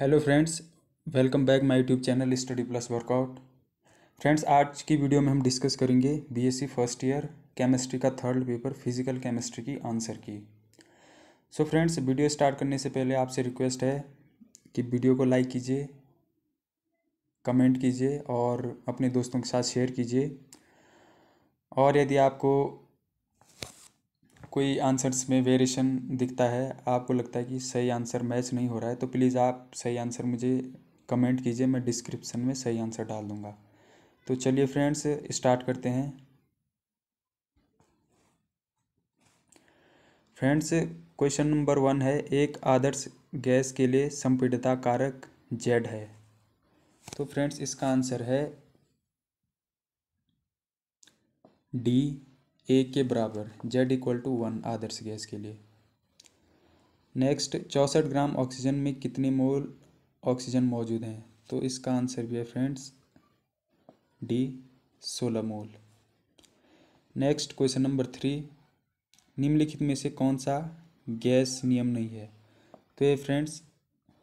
hello friends welcome back my YouTube channel study plus workout friends आज की video में हम डिस्कस करेंगे बीएससी फर्स्ट ईयर केमिस्ट्री का थर्ड पेपर फिजिकल केमिस्ट्री की answer key so friends video start करने से पहले आपसे रिक्वेस्ट है कि वीडियो को लाइक कीजिए कमेंट कीजिए और अपने दोस्तों के साथ शेयर कीजिए और यदि आपको कोई आंसर्स में वेरिएशन दिखता है आपको लगता है कि सही आंसर मैच नहीं हो रहा है तो प्लीज़ आप सही आंसर मुझे कमेंट कीजिए मैं डिस्क्रिप्शन में सही आंसर डाल दूँगा तो चलिए फ्रेंड्स स्टार्ट करते हैं फ्रेंड्स क्वेश्चन नंबर वन है एक आदर्श गैस के लिए संपीडता कारक जेड है तो फ्रेंड्स इसका आंसर है डी ए के बराबर जेड इक्वल टू वन आदर्श गैस के लिए नेक्स्ट चौंसठ ग्राम ऑक्सीजन में कितने मोल ऑक्सीजन मौजूद हैं तो इसका आंसर भी है फ्रेंड्स डी सोलह mole next question number three निम्नलिखित में से कौन सा गैस नियम नहीं है तो ये फ्रेंड्स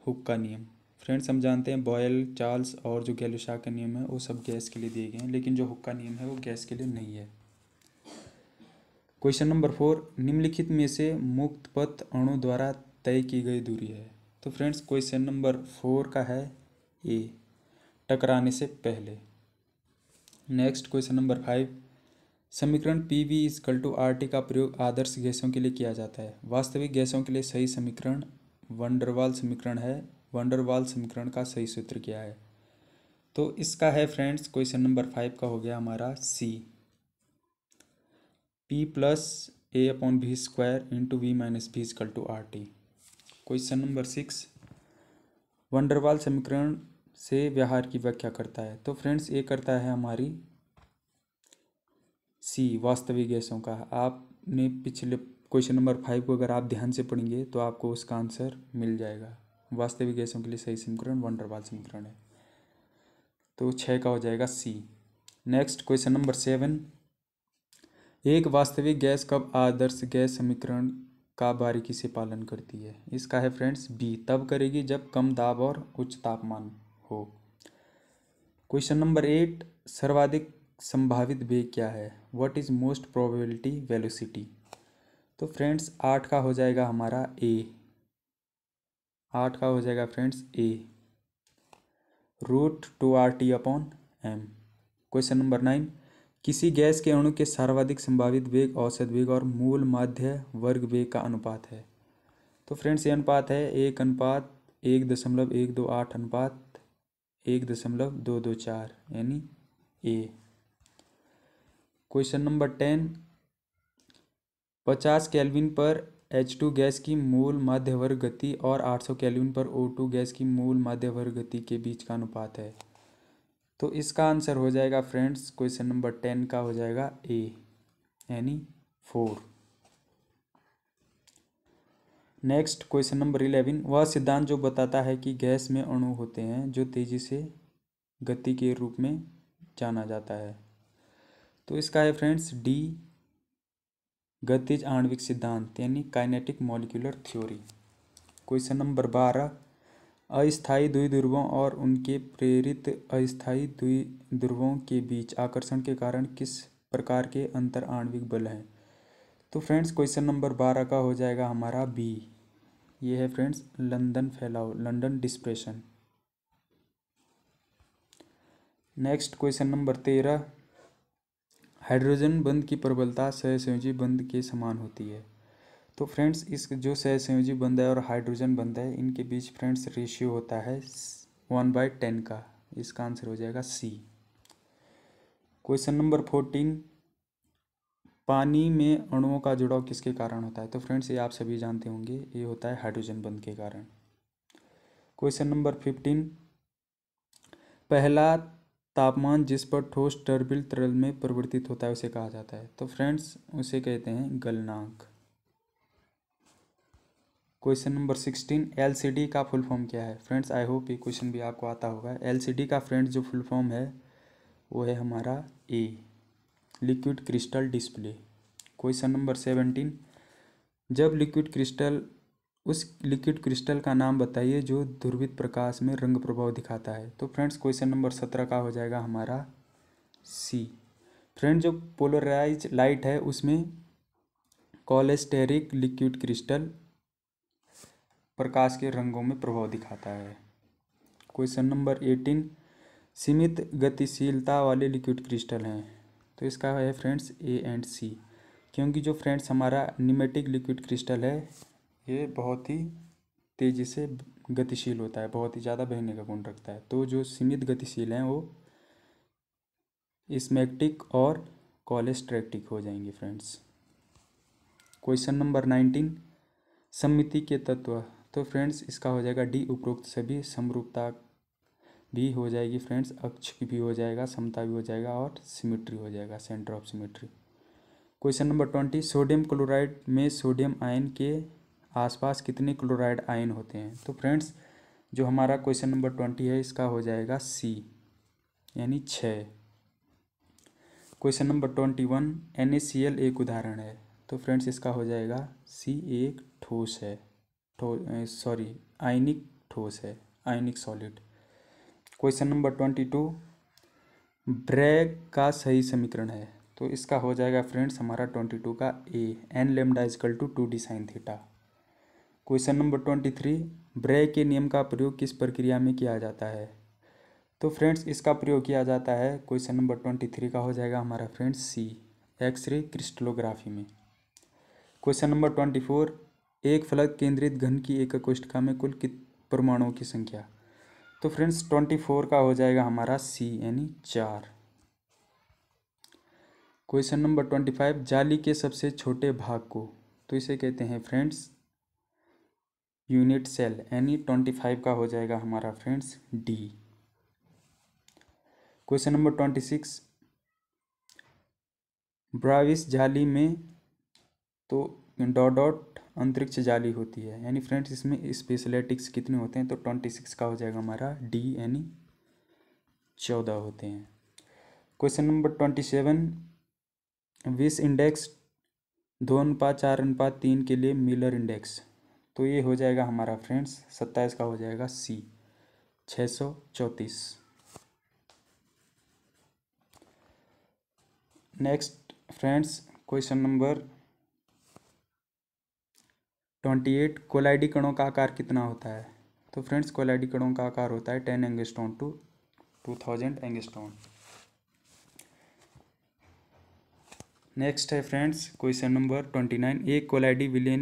हुक्का नियम फ्रेंड्स हम जानते हैं बॉयल चार्ल्स और जो गैलुशा के नियम है वो सब गैस के लिए दिए गए हैं लेकिन जो का नियम है वो गैस के लिए नहीं है क्वेश्चन नंबर फोर निम्नलिखित में से मुक्त पथ अणु द्वारा तय की गई दूरी है तो फ्रेंड्स क्वेश्चन नंबर फोर का है ए टकराने से पहले नेक्स्ट क्वेश्चन नंबर फाइव समीकरण P V equal to R T का प्रयोग आदर्श गैसों के लिए किया जाता है वास्तविक गैसों के लिए सही समीकरण वंडरवाल समीकरण है वंडरवाल समीकरण का सही सूत्र क्या है तो इसका है फ्रेंड्स क्वेश्चन नंबर फाइव का हो गया हमारा C P plus a upon V square into V minus V equal to R T question number six van der Waals समीकरण से व्यवहार की व्याख्या करता है तो फ्रेंड्स ये करता है हमारी सी वास्तविक गैसों का आपने पिछले क्वेश्चन नंबर फाइव को अगर आप ध्यान से पढ़ेंगे तो आपको उसका आंसर मिल जाएगा वास्तविक गैसों के लिए सही समीकरण वंडरवाल समीकरण है तो छः का हो जाएगा C next question number seven एक वास्तविक गैस कब आदर्श गैस समीकरण का बारीकी से पालन करती है इसका है फ्रेंड्स बी तब करेगी जब कम दाब और उच्च तापमान हो क्वेश्चन नंबर एट सर्वाधिक संभावित वेग क्या है what is most probability velocity तो फ्रेंड्स आठ का हो जाएगा हमारा ए आठ का हो जाएगा friends A root two R T upon M question number nine किसी गैस के अणु के सर्वाधिक संभावित वेग औसत वेग और मूल माध्य वर्ग वेग का अनुपात है तो फ्रेंड्स ये अनुपात है एक अनुपात एक दशमलव एक दो आठ अनुपात एक दशमलव दो दो चार यानी ए क्वेश्चन नंबर टेन पचास कैलविन पर एच टू गैस की मूल माध्य वर्ग गति और आठ सौ कैलविन पर ओ टू गैस की मूल माध्य वर्ग गति के बीच का अनुपात है तो इसका आंसर हो जाएगा फ्रेंड्स क्वेश्चन नंबर टेन का हो जाएगा ए यानी four next question number eleven वह सिद्धांत जो बताता है कि गैस में अणु होते हैं जो तेजी से गति के रूप में जाना जाता है तो इसका है फ्रेंड्स डी गतिज आणविक सिद्धांत यानी kinetic molecular theory question number बारह अस्थायी ध्रुवों और उनके प्रेरित अस्थायी ध्रुवों के बीच आकर्षण के कारण किस प्रकार के अंतर आणविक बल हैं तो फ्रेंड्स क्वेश्चन नंबर बारह का हो जाएगा हमारा बी ये है फ्रेंड्स लंदन फैलाव London dispersion next question number तेरह हाइड्रोजन बंद की प्रबलता सहसंयोजी बंद के समान होती है तो फ्रेंड्स इस जो सहसंयोजी बंधा है और हाइड्रोजन बंधा है इनके बीच फ्रेंड्स रेशियो होता है वन बाई टेन का इसका आंसर हो जाएगा सी क्वेश्चन नंबर फोर्टीन पानी में अणुओं का जुड़ाव किसके कारण होता है तो फ्रेंड्स ये आप सभी जानते होंगे ये होता है हाइड्रोजन बंद के कारण क्वेश्चन नंबर फिफ्टीन पहला तापमान जिस पर ठोस टर्बिल तरल में परिवर्तित होता है उसे कहा जाता है तो फ्रेंड्स उसे कहते हैं गलनांक क्वेश्चन नंबर सिक्सटीन एलसीडी का फुल फॉर्म क्या है फ्रेंड्स आई होप ये क्वेश्चन भी आपको आता होगा एलसीडी का फ्रेंड्स जो फुल फॉर्म है वो है हमारा A liquid crystal display question number seventeen जब लिक्विड क्रिस्टल उस लिक्विड क्रिस्टल का नाम बताइए जो ध्रुवित प्रकाश में रंग प्रभाव दिखाता है तो फ्रेंड्स क्वेश्चन नंबर सत्रह का हो जाएगा हमारा सी फ्रेंड जो पोलराइज लाइट है उसमें कॉलेस्टेरिक लिक्विड क्रिस्टल प्रकाश के रंगों में प्रभाव दिखाता है क्वेश्चन नंबर एटीन सीमित गतिशीलता वाले लिक्विड क्रिस्टल हैं तो इसका है फ्रेंड्स ए एंड सी क्योंकि जो फ्रेंड्स हमारा निमेटिक लिक्विड क्रिस्टल है ये बहुत ही तेज़ी से गतिशील होता है बहुत ही ज़्यादा बहने का गुण रखता है तो जो सीमित गतिशील हैं वो स्मैक्टिक और कॉलेस्ट्रैक्टिक हो जाएंगे फ्रेंड्स क्वेश्चन नंबर नाइनटीन सम्मिति के तत्व तो फ्रेंड्स इसका हो जाएगा डी उपरोक्त सभी समरूपता भी हो जाएगी फ्रेंड्स अक्ष भी हो जाएगा समता भी हो जाएगा और सिमेट्री हो जाएगा centre of symmetry question number twenty sodium chloride में सोडियम आयन के आसपास कितने क्लोराइड आयन होते हैं तो फ्रेंड्स जो हमारा क्वेश्चन नंबर ट्वेंटी है इसका हो जाएगा सी यानी छ question number twenty one N एक उदाहरण है तो फ्रेंड्स इसका हो जाएगा सी एक ठोस है सॉरी आयनिक ठोस है आयनिक solid question number twenty two Bragg का सही समीकरण है तो इसका हो जाएगा फ्रेंड्स हमारा ट्वेंटी टू का A N lambda equal to two D sine theta question number twenty three Bragg के नियम का प्रयोग किस प्रक्रिया में किया जाता है तो फ्रेंड्स इसका प्रयोग किया जाता है क्वेश्चन नंबर ट्वेंटी थ्री का हो जाएगा हमारा फ्रेंड्स सी एक्सरे क्रिस्टलोग्राफी में क्वेश्चन नंबर ट्वेंटी फोर एक फलक केंद्रित घन की एक कोष्ठिका में कुल कित परमाणुओं की संख्या तो फ्रेंड्स ट्वेंटी फोर का हो जाएगा हमारा सी यानी चार क्वेश्चन नंबर ट्वेंटी फाइव जाली के सबसे छोटे भाग को तो इसे कहते हैं फ्रेंड्स यूनिट सेल यानी ट्वेंटी फाइव का हो जाएगा हमारा friends D question number twenty six Bravais जाली में तो डॉट डॉट अंतरिक्ष जाली होती है यानी फ्रेंड्स इसमें स्पेशलेटिक्स कितने होते हैं तो ट्वेंटी सिक्स का हो जाएगा हमारा डी यानी चौदह होते हैं question number twenty seven Weiss index दो अनुपात चार अनुपात तीन के लिए मिलर इंडेक्स तो ये हो जाएगा हमारा फ्रेंड्स सत्ताईस का हो जाएगा सी छः सौ चौंतीस next friends question number twenty eight कोलाइडी कणों का आकार कितना होता है तो फ्रेंड्स कोलाइडी कणों का आकार होता है ten angstrom to two thousand angstrom next है friends question number twenty nine एक कोलाइडी विलियन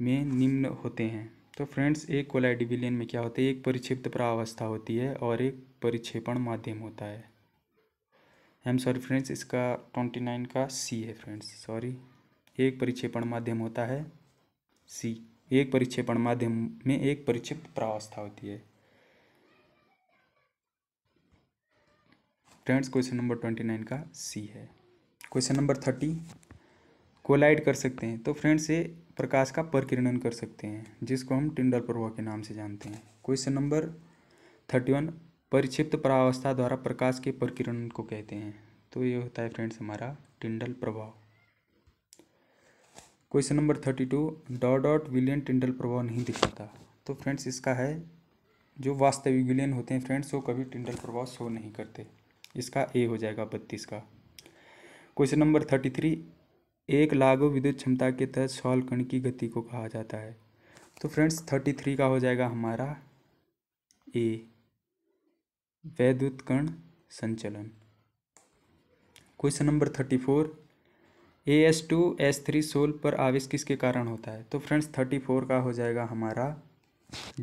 में निम्न होते हैं तो फ्रेंड्स एक कोलाइडी विलियन में क्या होता है एक परिक्षिप्त प्रावस्था होती है और एक परिक्षेपण माध्यम होता है आई एम सॉरी फ्रेंड्स इसका ट्वेंटी नाइन का सी है फ्रेंड्स सॉरी एक परिक्षेपण माध्यम होता है सी एक परिक्षेपण माध्यम में एक परिक्षिप्त प्रावस्था होती है friends question number twenty nine का सी है क्वेश्चन नंबर थर्टी कोलाइड कर सकते हैं तो फ्रेंड्स ये प्रकाश का प्रकीर्णन कर सकते हैं जिसको हम टिंडल प्रभाव के नाम से जानते हैं क्वेश्चन नंबर थर्टी वन परिक्षिप्त परावस्था द्वारा प्रकाश के प्रकीर्णन को कहते हैं तो ये होता है फ्रेंड्स हमारा टिंडल प्रभाव question number thirty two dot dot विलियन टिंडल प्रभाव नहीं दिखाता तो फ्रेंड्स इसका है जो वास्तविक विलियन होते हैं फ्रेंड्स वो कभी टिंडल प्रभाव शो नहीं करते इसका ए हो जाएगा बत्तीस का क्वेश्चन नंबर थर्टी थ्री एक लागू विद्युत क्षमता के तहत सौल कण की गति को कहा जाता है तो फ्रेंड्स थर्टी थ्री का हो जाएगा हमारा ए वैद्युत कण संचलन question number thirty four A S two S three sol पर आवेश किसके कारण होता है तो फ्रेंड्स थर्टी फोर का हो जाएगा हमारा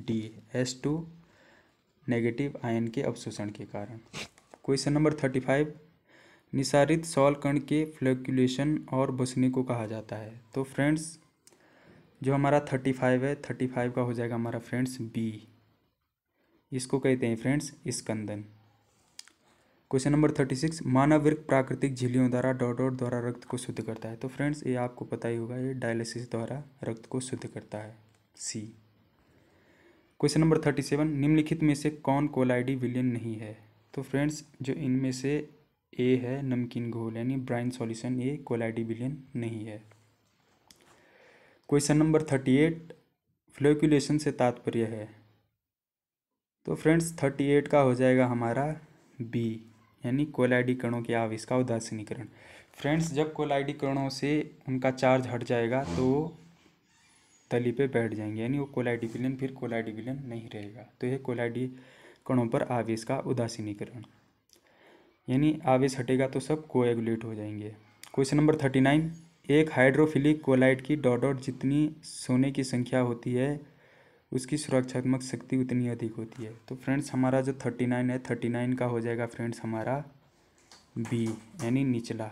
D S two negative ion के अवशोषण के कारण क्वेश्चन नंबर थर्टी फाइव निसारित सोल कण के फ्लैक्यूलेशन और बसने को कहा जाता है तो फ्रेंड्स जो हमारा थर्टी फाइव है थर्टी फाइव का हो जाएगा हमारा फ्रेंड्स बी इसको कहते हैं फ्रेंड्स स्कंदन क्वेश्चन नंबर थर्टी सिक्स मानव वृक्ष प्राकृतिक झीलियों द्वारा डॉट डॉट द्वारा रक्त को शुद्ध करता है तो फ्रेंड्स ये आपको पता ही होगा ये डायलिसिस द्वारा रक्त को शुद्ध करता है C question number thirty seven निम्नलिखित में से कौन कोलाइडी विलियन नहीं है तो फ्रेंड्स जो इनमें से ए है नमकीन घोल यानी ब्राइन सॉल्यूशन ये कोलाइडी विलियन नहीं है question number thirty eight flocculation से तात्पर्य है तो फ्रेंड्स थर्टी एट का हो जाएगा हमारा बी यानी कोलाइडी कणों के आवेश का उदासीनीकरण फ्रेंड्स जब कोलाइडीकरणों से उनका चार्ज हट जाएगा तो तली पे बैठ जाएंगे यानी वो कोलाइडी विलन फिर कोलाइडी विलन नहीं रहेगा तो यह कोलाइडी कणों पर आवेश का उदासीनीकरण यानी आवेश हटेगा तो सब कोएगुलेट हो जाएंगे क्वेश्चन नंबर थर्टी नाइन एक हाइड्रोफिलिक कोलाइड की डॉट डॉट जितनी सोने की संख्या होती है उसकी सुरक्षात्मक शक्ति उतनी अधिक होती है तो फ्रेंड्स हमारा जो थर्टी नाइन है थर्टी नाइन का हो जाएगा फ्रेंड्स हमारा बी यानी निचला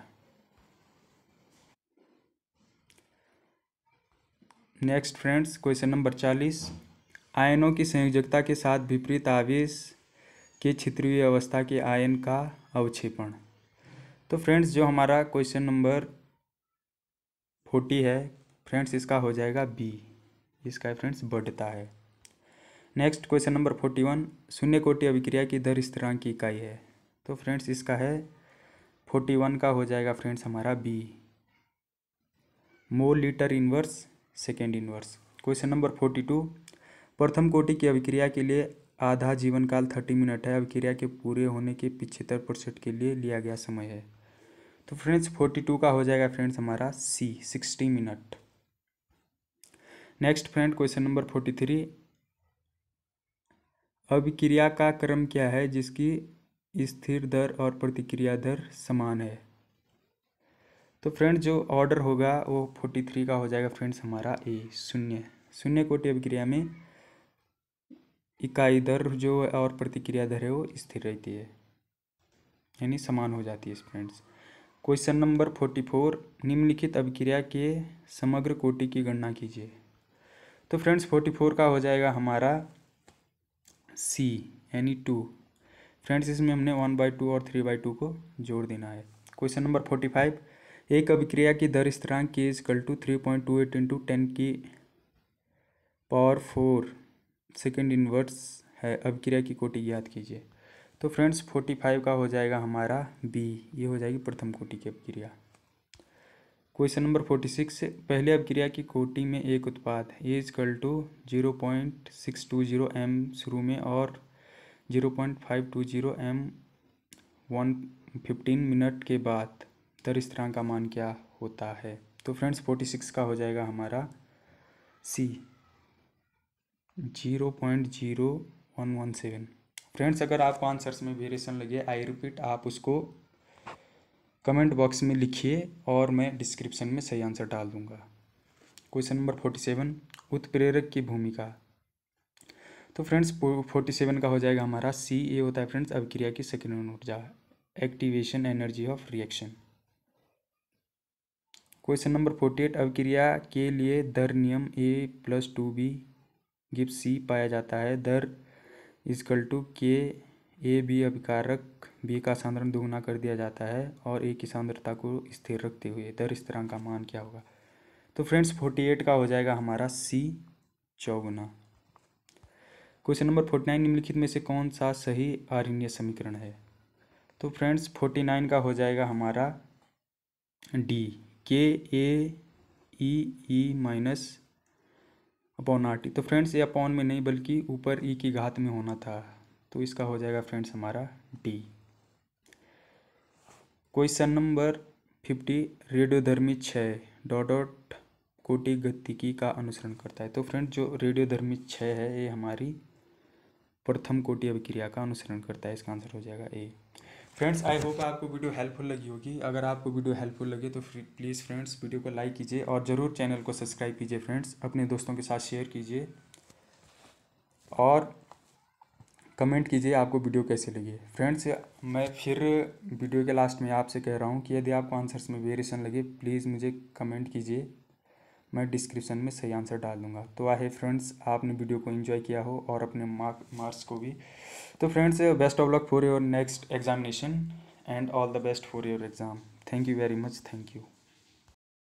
नेक्स्ट फ्रेंड्स क्वेश्चन नंबर चालीस आयनों की संयोजकता के साथ विपरीत आवेश के क्षेत्रीय अवस्था के आयन का अवक्षेपण तो फ्रेंड्स जो हमारा क्वेश्चन नंबर फोर्टी है फ्रेंड्स इसका हो जाएगा बी इसका फ्रेंड्स बढ़ता है next question number forty one शून्य कोटि अभिक्रिया की दर स्थिरांक की इकाई है तो फ्रेंड्स इसका है फोर्टी वन का हो जाएगा फ्रेंड्स हमारा B mole litre inverse second inverse question number forty two प्रथम कोटि की अभिक्रिया के लिए आधा जीवन काल थर्टी मिनट है अभिक्रिया के पूरे होने के पिछहत्तर परसेंट के लिए लिया गया समय है तो फ्रेंड्स फोर्टी टू का हो जाएगा फ्रेंड्स हमारा C sixty minute next friend question number forty three अभिक्रिया का क्रम क्या है जिसकी स्थिर दर और प्रतिक्रिया दर समान है तो फ्रेंड जो ऑर्डर होगा वो फोर्टी थ्री का हो जाएगा फ्रेंड्स हमारा ए शून्य शून्य कोटि अभिक्रिया में इकाई दर जो और प्रतिक्रिया दर है वो स्थिर रहती है यानी समान हो जाती है friends question number forty four निम्नलिखित अभिक्रिया के समग्र कोटि की गणना कीजिए तो फ्रेंड्स फोर्टी फोर का हो जाएगा हमारा सी यानी टू फ्रेंड्स इसमें हमने वन बाई टू और थ्री बाई टू को जोड़ देना है क्वेश्चन नंबर फोर्टी फाइव एक अभिक्रिया की दर स्थिरांक के is equal to three point two eight into ten की पावर फोर सेकेंड इन्वर्ट्स है अभिक्रिया की कोटि याद कीजिए तो फ्रेंड्स फोर्टी फाइव का हो जाएगा हमारा बी ये हो जाएगी प्रथम कोटि की अभिक्रिया क्वेश्चन नंबर फोर्टी सिक्स पहले अभिक्रिया की कोटि में एक उत्पाद A equal to zero point six two zero M शुरू में और zero point five two zero M one fifteen minute के बाद दर तरह का मान क्या होता है तो फ्रेंड्स फोर्टी सिक्स का हो जाएगा हमारा C zero point zero one one seven friends अगर आपको आंसर्स में वेरिएशन लगे आई रिपीट आप उसको कमेंट बॉक्स में लिखिए और मैं डिस्क्रिप्शन में सही आंसर डाल दूँगा क्वेश्चन नंबर फोर्टी सेवन उत्प्रेरक की भूमिका तो फ्रेंड्स फोर्टी सेवन का हो जाएगा हमारा सी ए होता है फ्रेंड्स अभिक्रिया की सेकेंड ऊर्जा activation energy of reaction question number forty eight अभिक्रिया के लिए दर नियम A plus two B give C पाया जाता है दर इजकल टू के ए बी अभिकारक बी का सांद्रण दोगुना कर दिया जाता है और ए की सांद्रता को स्थिर रखते हुए दर स्थिरांक का मान क्या होगा तो फ्रेंड्स फोर्टी एट का हो जाएगा हमारा सी चौगुना क्वेश्चन नंबर फोर्टी नाइन निम्नलिखित में से कौन सा सही आरण्य समीकरण है तो फ्रेंड्स फोर्टी नाइन का हो जाएगा हमारा D k A e E minus upon R T तो फ्रेंड्स ये अपॉन में नहीं बल्कि ऊपर ई e की घात में होना था तो इसका हो जाएगा फ्रेंड्स हमारा डी क्वेश्चन नंबर फिफ्टी रेडियोधर्मी छः डॉट डॉट कोटि गतिकी का अनुसरण करता है तो फ्रेंड जो रेडियोधर्मी छः है ये हमारी प्रथम कोटि अभिक्रिया का अनुसरण करता है इसका आंसर हो जाएगा ए फ्रेंड्स आई होप आपको वीडियो हेल्पफुल लगी होगी अगर आपको वीडियो हेल्पफुल लगे तो प्लीज़ फ्रेंड्स वीडियो को लाइक कीजिए और ज़रूर चैनल को सब्सक्राइब कीजिए फ्रेंड्स अपने दोस्तों के साथ शेयर कीजिए और कमेंट कीजिए आपको वीडियो कैसे लगी फ्रेंड्स मैं फिर वीडियो के लास्ट में आपसे कह रहा हूँ कि यदि आपको आंसर्स में वेरिएशन लगे प्लीज़ मुझे कमेंट कीजिए मैं डिस्क्रिप्शन में सही आंसर डाल दूँगा तो आए फ्रेंड्स आपने वीडियो को एंजॉय किया हो और अपने मार्क मार्क्स को भी तो friends best of luck for your next examination and all the best for your exam thank you very much thank you